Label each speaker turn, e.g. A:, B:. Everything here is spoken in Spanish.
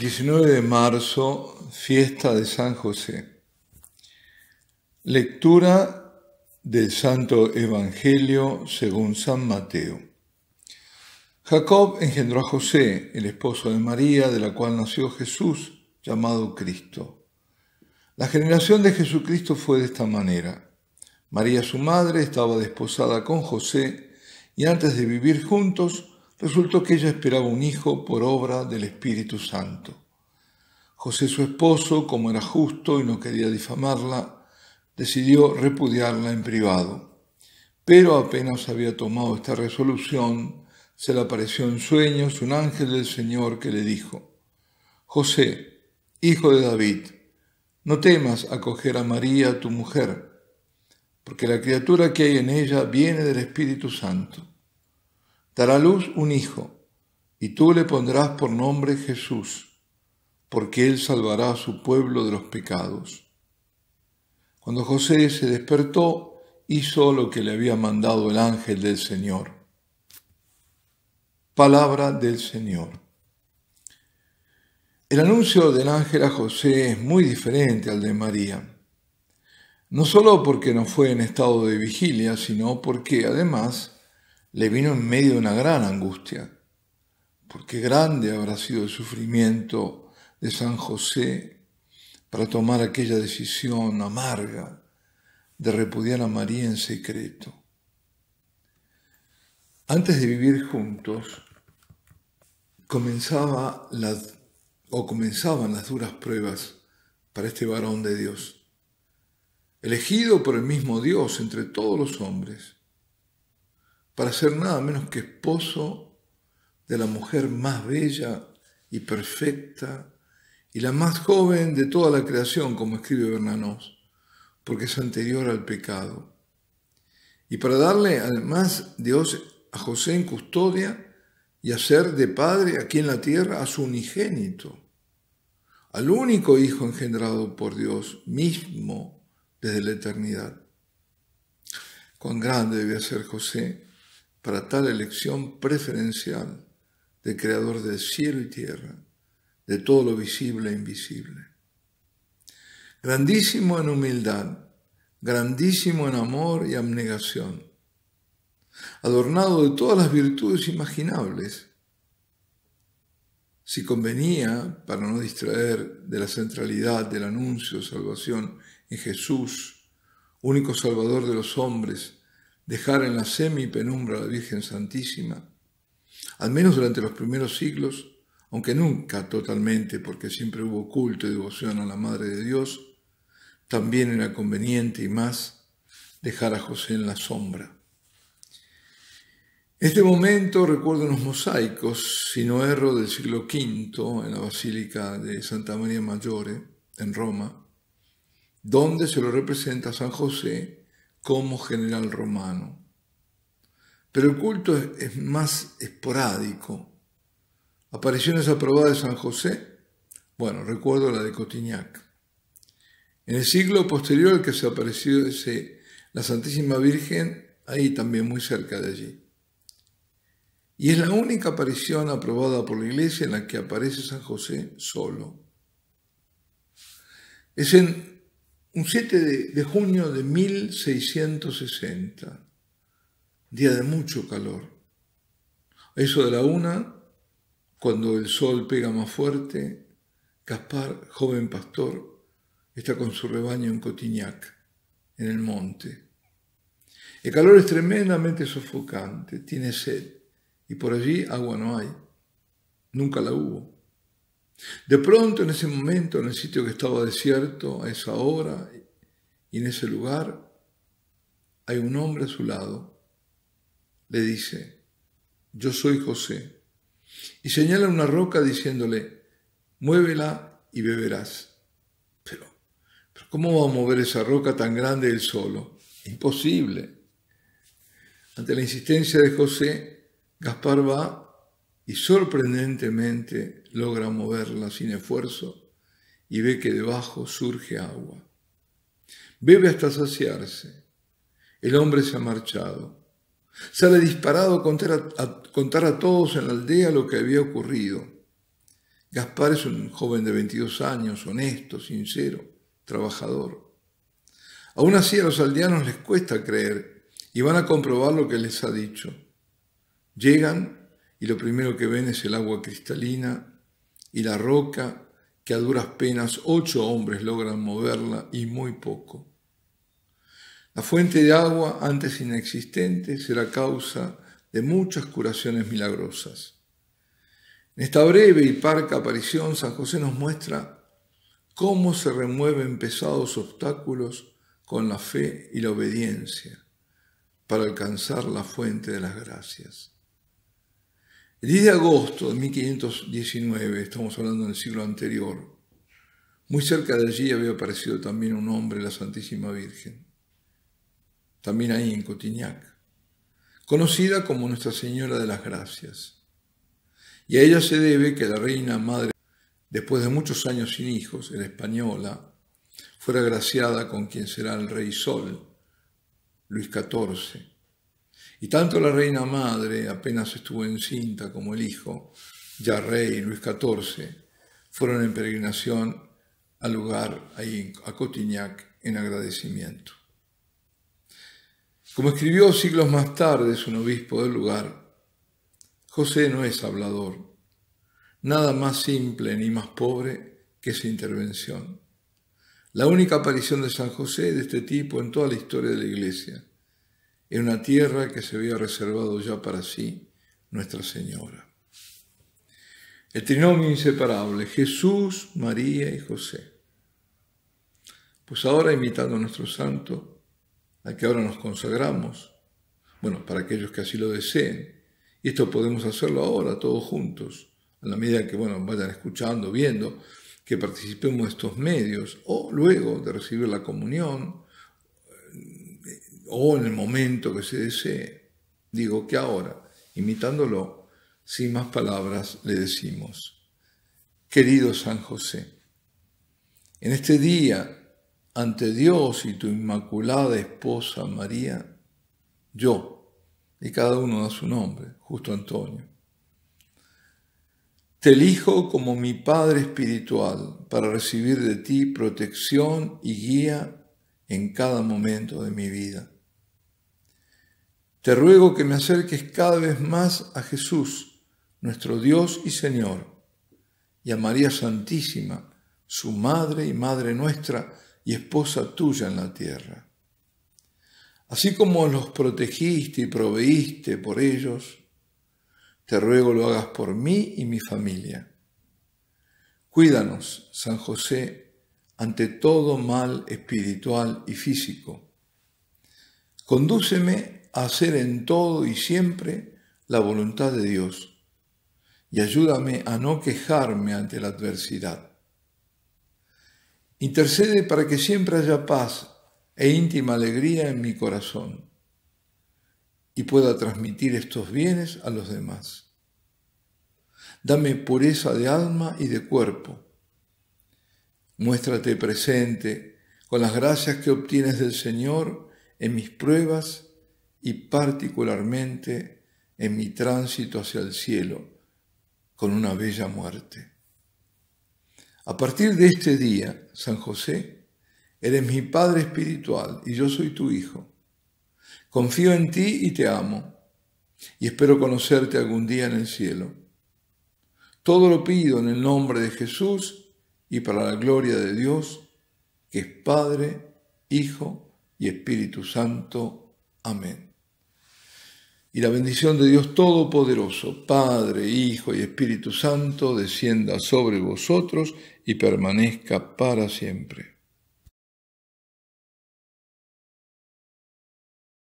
A: 19 de marzo, fiesta de San José. Lectura del Santo Evangelio según San Mateo. Jacob engendró a José, el esposo de María, de la cual nació Jesús, llamado Cristo. La generación de Jesucristo fue de esta manera. María su madre estaba desposada con José y antes de vivir juntos, resultó que ella esperaba un hijo por obra del Espíritu Santo. José su esposo, como era justo y no quería difamarla, decidió repudiarla en privado. Pero apenas había tomado esta resolución, se le apareció en sueños un ángel del Señor que le dijo, José, hijo de David, no temas acoger a María, tu mujer, porque la criatura que hay en ella viene del Espíritu Santo dará a luz un hijo, y tú le pondrás por nombre Jesús, porque él salvará a su pueblo de los pecados. Cuando José se despertó, hizo lo que le había mandado el ángel del Señor. Palabra del Señor. El anuncio del ángel a José es muy diferente al de María, no solo porque no fue en estado de vigilia, sino porque además le vino en medio de una gran angustia, porque grande habrá sido el sufrimiento de San José para tomar aquella decisión amarga de repudiar a María en secreto. Antes de vivir juntos, comenzaba o comenzaban las duras pruebas para este varón de Dios, elegido por el mismo Dios entre todos los hombres para ser nada menos que esposo de la mujer más bella y perfecta y la más joven de toda la creación, como escribe Bernanos, porque es anterior al pecado. Y para darle además Dios a José en custodia y hacer de padre aquí en la tierra a su unigénito, al único hijo engendrado por Dios mismo desde la eternidad. Cuán grande debía ser José para tal elección preferencial de Creador del cielo y tierra, de todo lo visible e invisible. Grandísimo en humildad, grandísimo en amor y abnegación, adornado de todas las virtudes imaginables, si convenía, para no distraer de la centralidad del anuncio de salvación en Jesús, único Salvador de los hombres, dejar en la semi-penumbra a la Virgen Santísima, al menos durante los primeros siglos, aunque nunca totalmente, porque siempre hubo culto y devoción a la Madre de Dios, también era conveniente y más dejar a José en la sombra. Este momento recuerdo unos mosaicos, si no erro, del siglo V en la Basílica de Santa María Maggiore, en Roma, donde se lo representa a San José como general romano. Pero el culto es más esporádico. Apariciones aprobadas de San José, bueno, recuerdo la de Cotignac. En el siglo posterior al que se apareció ese, la Santísima Virgen, ahí también muy cerca de allí. Y es la única aparición aprobada por la Iglesia en la que aparece San José solo. Es en un 7 de, junio de 1660, día de mucho calor. Eso de la una, cuando el sol pega más fuerte, Caspar, joven pastor, está con su rebaño en Cotiñac, en el monte. El calor es tremendamente sofocante, tiene sed, y por allí agua no hay, nunca la hubo. De pronto, en ese momento, en el sitio que estaba desierto, a esa hora y en ese lugar, hay un hombre a su lado. Le dice, yo soy José. Y señala una roca diciéndole, muévela y beberás. Pero, ¿cómo va a mover esa roca tan grande él solo? Imposible. Ante la insistencia de José, Gaspar va y sorprendentemente logra moverla sin esfuerzo y ve que debajo surge agua. Bebe hasta saciarse. El hombre se ha marchado. Sale disparado a contar a, todos en la aldea lo que había ocurrido. Gaspar es un joven de 22 años, honesto, sincero, trabajador. Aún así a los aldeanos les cuesta creer y van a comprobar lo que les ha dicho. Llegan y lo primero que ven es el agua cristalina y la roca que a duras penas ocho hombres logran moverla y muy poco. La fuente de agua, antes inexistente, será causa de muchas curaciones milagrosas. En esta breve y parca aparición, San José nos muestra cómo se remueven pesados obstáculos con la fe y la obediencia para alcanzar la fuente de las gracias. El 10 de agosto de 1519, estamos hablando del siglo anterior, muy cerca de allí había aparecido también un hombre, la Santísima Virgen, también ahí en Cotignac, conocida como Nuestra Señora de las Gracias. Y a ella se debe que la reina madre, después de muchos años sin hijos, era española, fuera graciada con quien será el rey Sol, Luis XIV, y tanto la reina madre, apenas estuvo encinta, como el hijo, ya rey Luis XIV, fueron en peregrinación al lugar ahí a Cotignac en agradecimiento. Como escribió siglos más tarde un obispo del lugar, José no es hablador, nada más simple ni más pobre que su intervención. La única aparición de San José de este tipo en toda la historia de la Iglesia en una tierra que se había reservado ya para sí Nuestra Señora. El trinomio inseparable, Jesús, María y José. Pues ahora invitando a nuestro santo, a que ahora nos consagramos, bueno, para aquellos que así lo deseen, y esto podemos hacerlo ahora todos juntos, a la medida que, bueno, vayan escuchando, viendo, que participemos de estos medios, o luego de recibir la comunión, o en el momento que se desee. Digo que ahora, imitándolo, sin más palabras le decimos, querido San José, en este día, ante Dios y tu inmaculada esposa María, yo, y cada uno da su nombre, justo Antonio, te elijo como mi Padre Espiritual para recibir de ti protección y guía en cada momento de mi vida. Te ruego que me acerques cada vez más a Jesús, nuestro Dios y Señor, y a María Santísima, su Madre y Madre nuestra y esposa tuya en la tierra. Así como los protegiste y proveíste por ellos, te ruego lo hagas por mí y mi familia. Cuídanos, San José, ante todo mal espiritual y físico. Condúceme hacer en todo y siempre la voluntad de Dios y ayúdame a no quejarme ante la adversidad. Intercede para que siempre haya paz e íntima alegría en mi corazón y pueda transmitir estos bienes a los demás. Dame pureza de alma y de cuerpo. Muéstrate presente con las gracias que obtienes del Señor en mis pruebas y particularmente en mi tránsito hacia el cielo con una bella muerte. A partir de este día, San José, eres mi Padre Espiritual y yo soy tu Hijo. Confío en ti y te amo y espero conocerte algún día en el cielo. Todo lo pido en el nombre de Jesús y para la gloria de Dios, que es Padre, Hijo y Espíritu Santo. Amén. Y la bendición de Dios Todopoderoso, Padre, Hijo y Espíritu Santo, descienda sobre vosotros y permanezca para siempre.